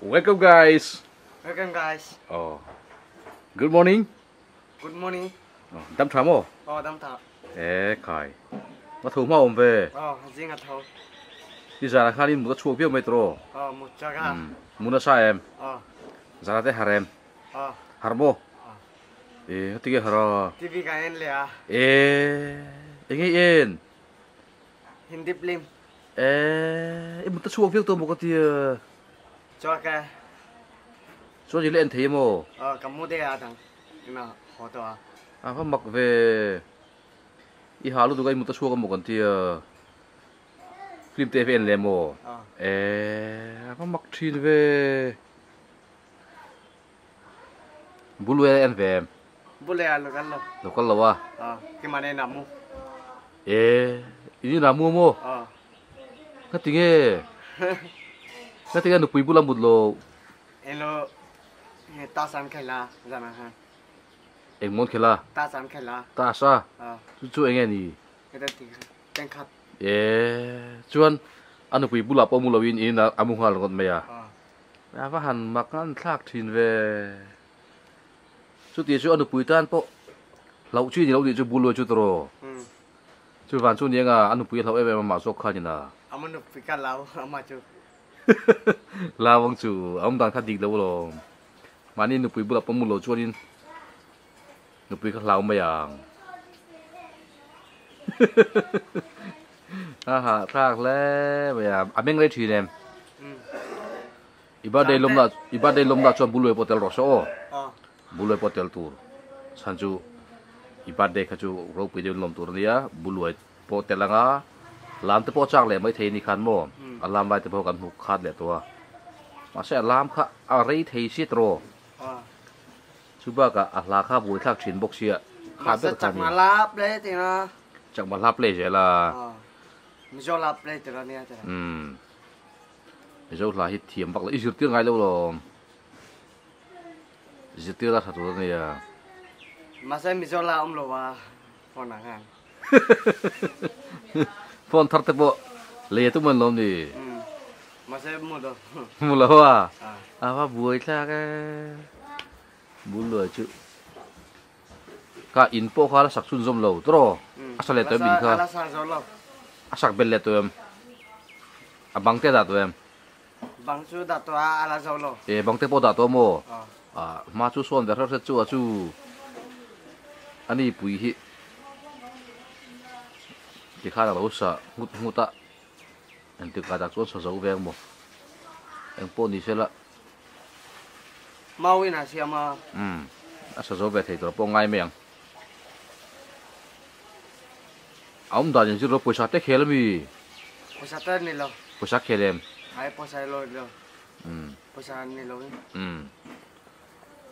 Welcome guys. Welcome guys. Oh. Good morning. Good morning. Oh, đâm thắm không? Ờ, đâm thắm. Ê, khải. Mà thú mà ổn về. Ờ, gì ngặt thấu. Đi ra là khá đi một cái chua biết mày trô. Ờ, một chá gà. Ừ, muốn là sao em? Ờ. Ra là thế hà em. Ờ. Hà mô. Ờ. Ê, tí kì hà rò. Tí bì gà em lè à. Ê, ý ngay yên. Hindi blim. Ê, một cái chua biết tôi một cái tìa cho cái số gì lên thế mồ ờ cầm mua đây à thằng mà họ to à à không mặc về đi hà lúc tụi một ta xua cầm một con tia ờ, phim tv lên mồ ờ. ê không mặc chín về bố lùi em về bố lùi em lục ăn lộc lục ăn lộc à ờ cái mà này nằm mua ê ý nằm mua mồ ờ cái tiếng ấy nó thế là nụ quý bù là một lô elo ta san khai la ra dạ mà ha em muốn khai la ta san khai la ta sa ờ. chú chú anh em đi cái đó thì tên khát ê chú anh anh nụ quý bù là bao nhiêu lâu in in là amu hoa là con mày à à và hẳn mặc ăn thạc thìn về chú tiệt chú anh được bùi tan bộ lậu chi thì lậu gì chú bù lùi chú tro ừ. chú vạn chú nhé à anh được bùi lậu em mà mà sốt khai nhỉ à anh được bùi cá lẩu ăn mà chú ลาวงจูเอาดังทัดดีแล้วลอมานี่หนุูปุยบุรลับปมุโลชวนินี่หนูปุยก็ล่าวมาอย่างอาหารากแล้วมาอย่างอเมงเลยทีเนี่ยอีบ้าได้ลมดาอีบ้าได้ลมดาชวนบุลเลยปอเตลรอชอบุลเลยปอเตลตูร์ฉันจูอีบ้าได้ขจูราไปเดินลมตูร์เนี่ยบุลเลยปอเตลังอาลานตะปอจางเลยไม่เทนิคันโมอลามไว้แต่พวกกันหุกคาดเหลือตัวมาใช่อลามค่ะอะไรเทชิตโรชุบะกะอัลลาข้าบุยทักชินบกเชียข้าเป็นจักมาลาบเลยทีนะจักมาลาบเลยเจล่ะมิจลาบเลยทีละเนี่ยจ้ะอืมมิจลาฮิตเทียมบักเลยอิจุดเตี้ยไงแล้วหรออิจุดเตี้ยละถัดตัวเนี่ยมาใช่มิจลาอมโลวาฟอนหนังงานฟอนทัดตะโบ lấy tụi mình lom đi mà sẽ mua đâu mua đâu à à và buổi ra cái buôn lừa chứ cả info po là sạc sun zoom lâu tro ừ. à sao lại tụi mình khá à sạc bên lại tụi em à băng tê đặt tụi em băng chú đặt tụi à là sao lâu eh băng tê po đặt tụi mồ à mà chú xuân về rất rất chú à chú anh đi bùi hị thì khá là lâu sợ ngút ngút ạ anh tự cả đặc số số số về một anh bố đi xe lạ mau là xe mà ừ số số về thì tôi bố ngay miệng ông ta nhìn chút bố sát tết khé lắm đi bố sát tết này rồi bố sát khé lắm ai bố sát rồi rồi ừ bố sát này rồi ừ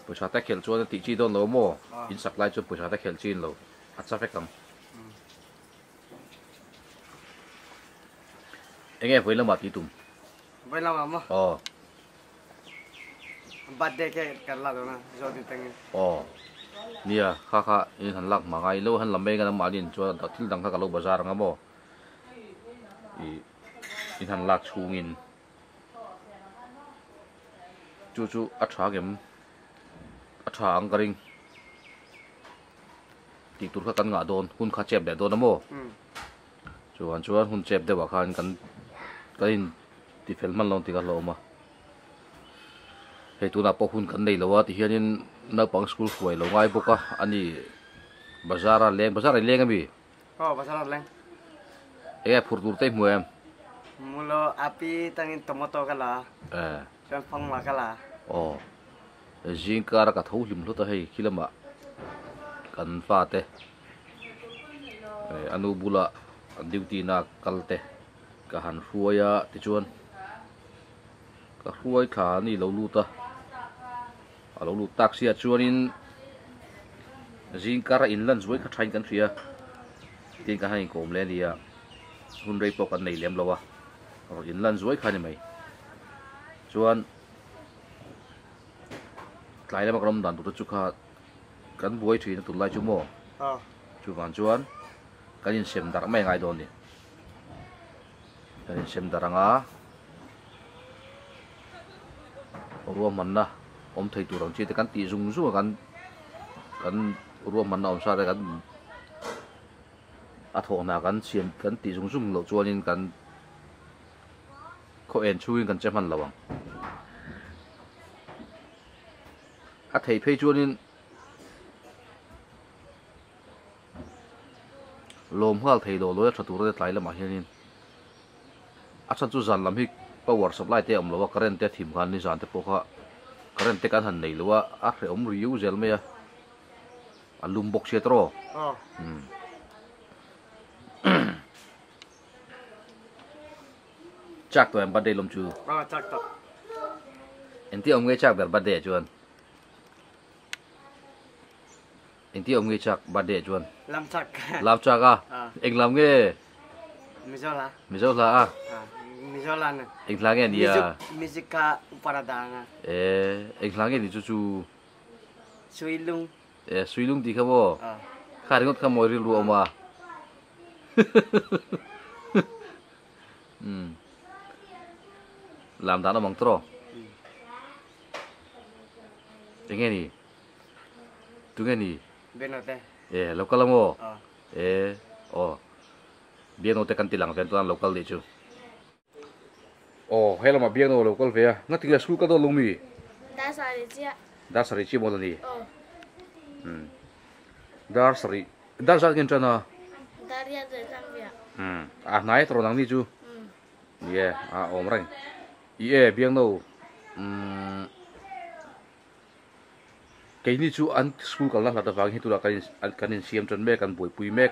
bố sát tết khé chỗ thì chỉ đâu nó mò in sạc lại chút bố sát tết khé chín rồi hắt sát phải không thế nghe với lòng bạc gì tùm với lòng bạc mà ờ bắt đây cái cái lạc đó rồi thì tăng ờ nia à, kha kha in hắn lạc mà ngay lâu hắn làm mấy cái làm mà điền cho đặc thiết đăng kha cả lâu bà ra rằng bò in hắn lạc xuống in chú chú ắt phá kiếm ắt phá ăn cái ring thì tụi khá cắn ngã đồn hun khá chẹp để đồn lắm bò ừ. chuan chuan hun chẹp để bà khá cắn cái in thì phải mang lòng thì cả lộ mà hệ tu na po hun kan nei lowa thì hiện nay nó bằng school khuai lo ngai boka ani bazara leng lên cái gì, oh bazaar lên, cái leng e phur mua em, mua lo api tangin tomato kala cái e. phong phang ma kala oh jing luôn ka e thau khi làm hei cần kan fa anh e, anu bula anh duty na kalte cả hàn huay á thì chuan cả huay thả ni lâu lụt à, à lâu lụt tắc xia chuan in riêng cả in lần zuai cả train kan thia tiền cả hai cồm lên đi à hun rây bọc anh này lem lâu à rồi in lần zuai khai này mày chuan lại là bạc rồng đàn tụt chút khát kan buai thuyền tụt lại chú mò à. chú vàng chuan kan in xem đặt mấy ngày đồn đi rin sem daranga ruwa manna om thei turang chi te kan ti zung zu kan kan ruwa manna om sare kan a tho na kan siam kan ti zung zung lo chuan in kan ko en chu in kan cheman lawang a thei phei chuan in lom hal thei lo lo ya thatur de tlai lama hianin achan chú zan lam hi power supply te om lowa current te thim khan ni zan te pokha current te kan han nei lowa a re om riu zel me ya alum box se tro ha ờ. hm chak to em bade lom chu ha ờ, chak ta enti om ge chak dar bade chuan enti om ge chak bade chuan lam chắc lam chắc à eng ờ. lam nghe Mizola. Mizola ah. ah Mizola na. langen, dia. Mizika uparadanga. Eh, langen, di cucu. Suilung. Eh, suilung di kabo. Ah. Karingot kamu iri lu oma. Ah. Hmm. Làm tao nó tro. Dengar hmm. ni. Dengar ni. Benote. Eh, lokal mo. Ah. Eh, oh biang te kan tilang ven tuan lokal deh oh hello ma biang no lokal ya nggak tinggal sekolah kado lumi dasari chi dasari chi mo ni hmm dasari dasar kencana dari daria de hmm ah naik terus nanti cu iya hmm. ah a iya biar biang kayak hmm kaini chu an sekolah lah latar belakang itu lah hi kanin kanin siam chan mereka kan boi pui me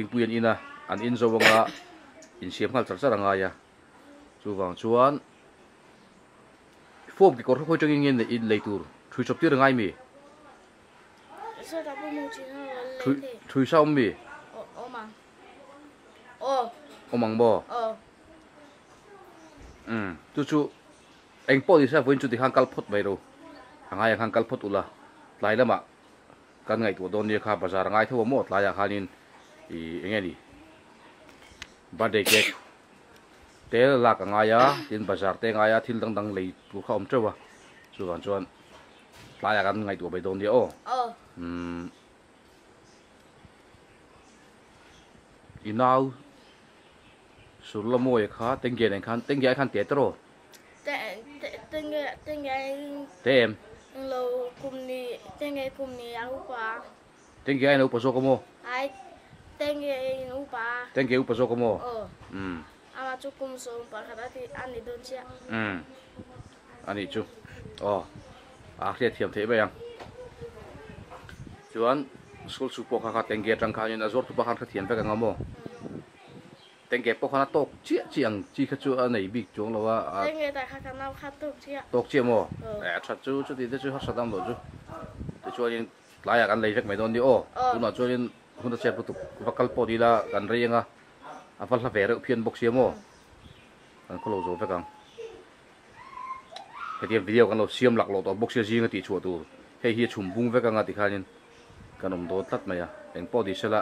thingpuian ina an in zawanga in siam ngal charchar anga ya chuwang chuan form ki kor khoi changin để in lấy leitur thui chop tir ngai mi thui sao mi omang o omang bo o ừ mm. tu chu anh po đi sao vun chú ti hang kal phot mai ro hangai hang kal phot ula lai lama kan ngai tu don ye kha bazar một thu mo tlaya khanin thì anh em đi bắt đây cái té là cả ngay á trên bazaar té ngay á thiên đăng đăng lấy tu không chưa à chú bạn chú anh lại là cái ngày tuổi bây giờ đi ô um inau sụt lơ môi khá tên kia này khăn tên kia khăn tiệt rồi tên à, tên kia tên kia tên lâu cùng ni tên kia cùng ni áo quá tên kia anh áo bao số cái mô ai Tenge in upa. Tenge upa so komo. Oh. Mm. Ama chu kum so upa kadati ani don chia. Mm. Ani chu. Oh. À khi thiểm thế bây giờ. Chuan school su po kha kha tenge trang kha yin azor tu pa khan kha thiểm ve ngamo. Tenge po khana tok chia chiang chi kha chu anei big chuang lawa. Tenge ta kha kha nau kha tok chia. Tok chia mo. Oh. Eh chat chu chu ti te chu ha sadam lo chu. Te chuan lại à lấy việc mấy đón đi ô, cũng là hun sia putuk vakal podi la kan rianga aval la vere phian bok siamo kan kholo zo ve kang heti video kan lo siam lak lo to bok sia jinga ti chu tu he hi chum bung ve kang ati khanin kanom do tat maya eng podi sela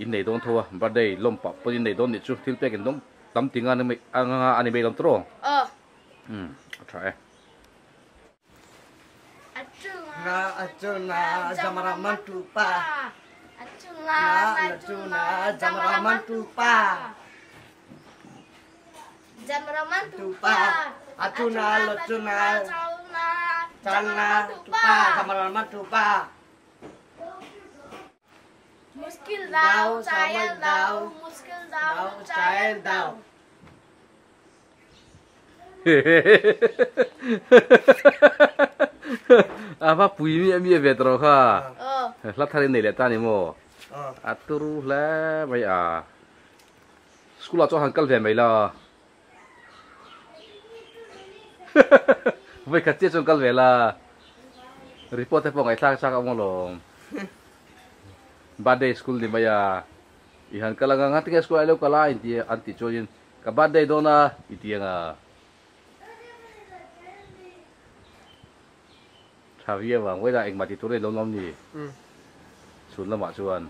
in nei don thowa birthday lompa podi nei don ni chu til pe ken dom tam tinga ne anga ani be lam tro ờ ừ try eh Ra ajuna zamaraman tupa. lajuna jam raman tupa jam raman tupa aduna calna tupa jam raman tupa muskil dau cail dau muskil dau cail dau apa bui mi mi e atur la bây à school cho hàng cân về mày là mày cắt chết cho cân về là report thế phòng ngày sang sang ông lo birthday school đi mày à đi ihan kala nga ngati cái school anh kala anh anti cho yin ka birthday dona iti nga Xavier và ngoài ra anh mà thì tôi đây lâu lắm nhỉ. Ừ. Xuống là mà xuống.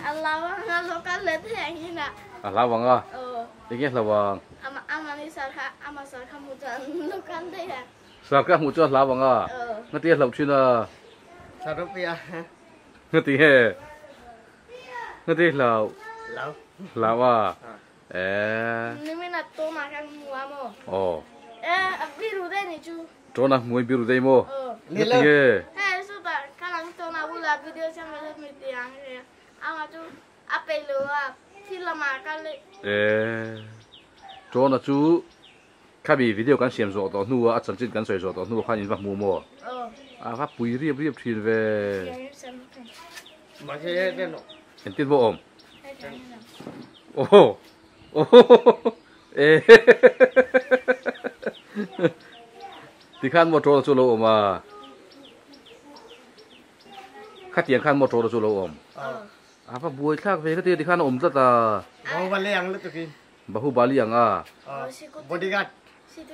Allah Allah kan lihat yang ini nak. Allah bang ah. Ini Allah bang. Ama ama ni sarka ama sarka mudah lukan deh ya. Sarka mudah Allah bang ah. Nanti Allah cina. Saruk ya. Nanti he. Nanti Allah. Lau. Lau ah. Eh. Ni mana tu makan mua mo. Oh. Eh, biru deh ni tu. Tuh nak mui biru deh mo. Nanti he. Eh, sudah. Kalau tu nak buat video sama lebih tiang ya. เอามาจูเอาไปรู้ว่าที่เรามากนเลยเออจนจูข้ามีวิดีโอการเสียมสอต่อหนูอาจาัย์จิตกันสวยสอต่อหนูข้ายินฟักมัวมัวอ่าว่าปุยเรียบเรียบทีนเวมาเช่นเนาะเห็นติดบ่อมโอ้โหโอ้โหเอ๊ที่ขั้นมอเตร์จุโลอมาขัาเตียงขั้นมอเตร์จุโลอม à phải bùi khác về cái tiền thì khăn ôm rất à bao ba liang lúc kia bao à bodyguard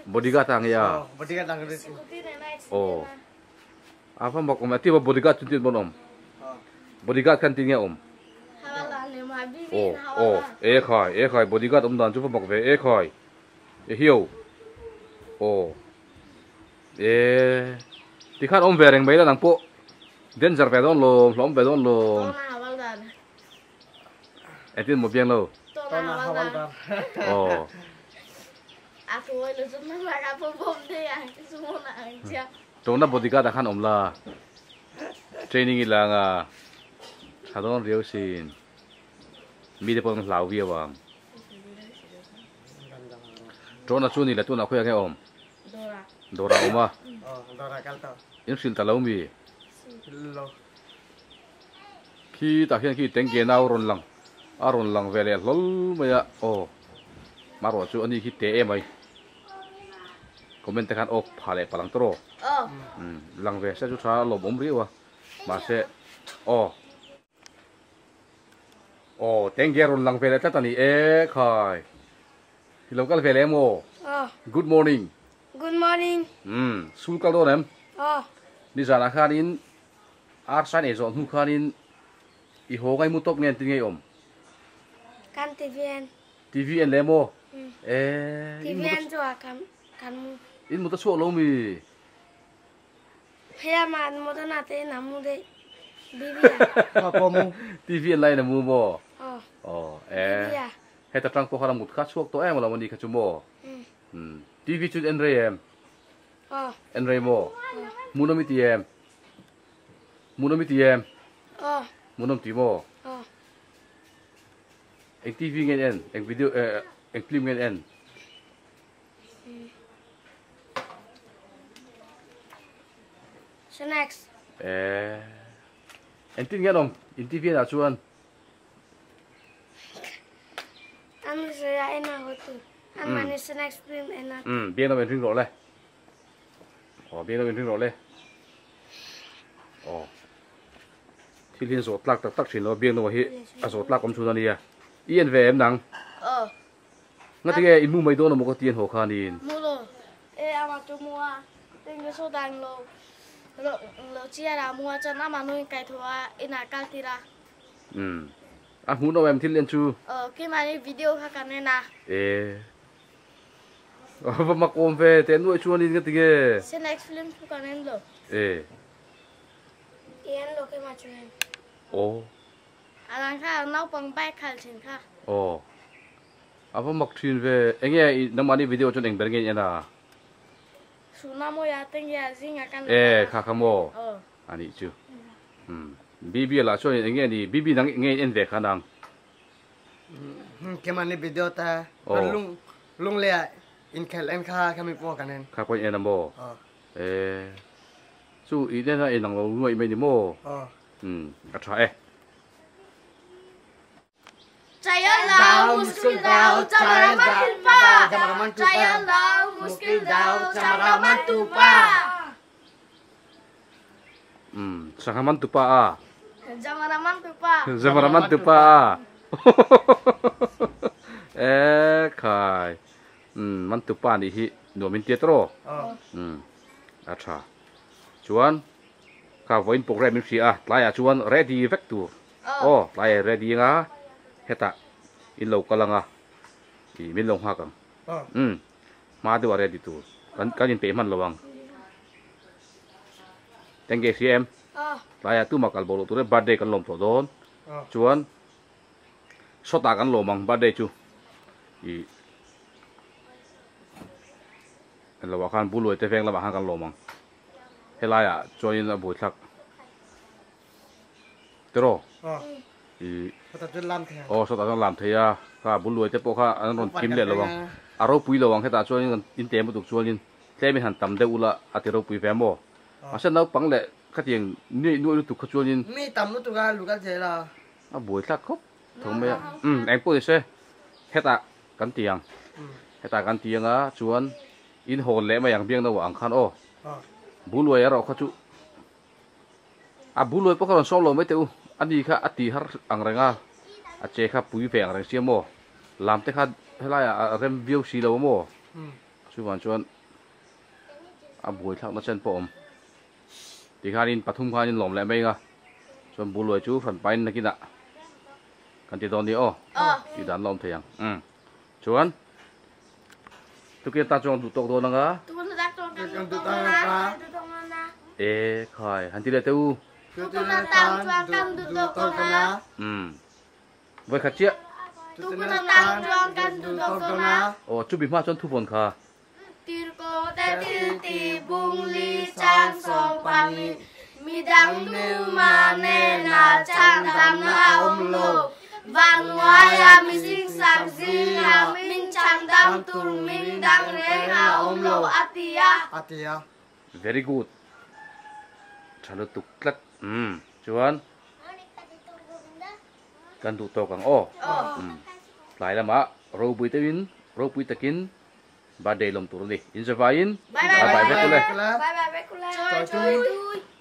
bodyguard thằng ya bodyguard thằng oh à phải mặc ôm à tiêu bodyguard chút tiền bodyguard khăn tiền nghe ôm ồ ồ ế khỏi ế khỏi bodyguard ôm đoàn chút phải mặc về ế khỏi ế hiểu ồ ế thì khát về đằng mấy là đằng bộ đến giờ về đó lồm lõm về đó lồm ai tin một biên lâu tôi là không ăn đâu ồ à thôi là chúng nó là gặp bom bom thế à chúng nó là anh ừ. chưa chúng nó body guard đã khăn ông là training là ngà sao đó riêu xin mi để bằng lão việt vàng chúng nó chuyên là tụi nó khuya cái ông đồ ra ông à đồ ra cái tao những xin tao lâu mi khi ta khi khi tiếng kia nào rồn lăng อรุณลังเวลลลมยะโอมารอจูอันนี้คิดเตะไหมคอมเมนต์กันออกผ่าเลยพลังตรอลังเวเสจุดท้าลมอมริวะมาเสโอโอ้เต็งเกรุนลังเวลตัดตอนนี้เอ้คอยฮิลกัลเวลโม Good morning Good morning อืมสุลกัลโดนเอ็มนี่จานาคารินอาร์ซันเอจอนนุคารินอีโฮไกมุตกเนียนติงไงอม Kan TVN. TVN lemo. Eh. TVN ừ. cho kan kan. In muta suo lo mi. Hea ma muta na te na mu de. Bibia. Ha po mu. TVN lai na mu mo. Oh. Oh. Eh. Bibia. Hea ta trang po haram mut kha suo to em la mo ni kha chu mo. Hmm. Ừ. Ừ. TV chu en re em. anh ờ. En re mo. Mu no mi ti em. Mu nó mi ti em. Oh. Mu no mi ti activing an end, and video, uh, implement end. So next. Eh. Anh tin nghe đồng, in TV là chuan. Anh sẽ ra à? em nào hết Anh mà nên sẽ next film em nào. Ừ, biết đâu mình rung rồi đây. Ồ, biết đâu mình rung rồi đây. Ồ. Thì liên số tắc tắc tắc chỉ nó biết đâu mà hi, à số tắc cũng chuan đi à yên về em nắng ờ ngắt cái in mu mấy đôi nó một cái tiền hồ khan in Mua rồi em mà cho mua tên cái số đàn lô lô lô chia là mua cho năm mà nuôi cái thua in là cao thì ra ừ anh muốn đâu em thích lên chu ờ khi mà đi video khác cái này nè ê ờ, và vâng, mặc ôm về anh nuôi chu anh chuan in cái tiếng xin next film của cái này rồi ê Ian mà chu macho. Oh alangka nau pang bai khal chin kha o oh. apa mak thin ve enge namani video cho chon eng bergen yana suna mo ya gì ya zinga kan eh kha kha mo oh. ani chu hm bibi la chon enge ni bibi nang enge en ve kha nang hmm, hmm, kemani video ta oh. lung lung le in khel en kha kami po Khai kha anh en mo eh chú, i den là e anh nang lo mai mai đi mo ờ ừ à trời चाहिए lau muskil दाओ चमरा मतुपा चाहिए अल्लाह मुश्किल दाओ tupa a eh khai hmm man tupa tetro hmm acha Cuan kau voin program mi ah. Layak cuan ready vector oh, oh layak ready nggak? Ah. hết heta in lâu lo kalanga i min long hakang um ah. hmm. ma du đây đi tu kan kan in pe man lowang teng ge cm ah. laya tu makal bolo tu re birthday kan lom to don ah. chuan sota kan lomang birthday chu i lo wa kan cần te feng la ba kan lomang helaya join la bu thak tero i ô sao đang làm thế à ta bún lùi tiếp bộ khác anh còn kim lệ rồi bằng à rô bùi rồi bằng cái ta cho nên in tiền một tục cho nên thế mình hẳn tầm đây u là à thì rô bùi vé mò à sao nó bằng lệ cái tiền nuôi nuôi tục cho nên mi tầm nó tục ra lúc cái gì là à bùi sắc khóc thằng mày ừ anh bùi xe hết ta cắn tiền ừ. hết ta cắn tiền á chuẩn in hồn lẽ mà yang biếng đâu anh khăn ô ờ. bún lùi à rồi khó chú à bún lùi bao xong solo mấy tiêu anh đi đi ani kha ati har angrenga a che kha pui ve angreng sia mo lam te kha helai a rem view si lo mo hmm. chuan chuan a bui thak na chen pom ti kha in pathum kha in lom le mai nga chuan bu phần chu này kia nè kina kan ti đi ô o ti dan thế theyang hmm. chú anh tu kia ta chọn chong du tok do na nga tu ta chong du tok do na e khai han ti le te u Ừ. với khát chia ồ chú bị hoa chọn thu vốn khờ tiêu cô ta tiêu bung ly sang sông bằng mi đắng nữ mà nè là trang đắng à, à, là ông lộ và ngoài là mi sinh sáng gì là à? minh trang đắng tùn minh đắng rẽ là ông lộ atia atia very good trả lời tục lắc Hmm, cuan? Kan tu to kang oh. oh. Hmm. Lai lama ro bui te win, ro bui te kin. Ba de lom tur In Bye bye. Bye bye. Bye bye. Eh. Bye bye. Eh. Bye bye.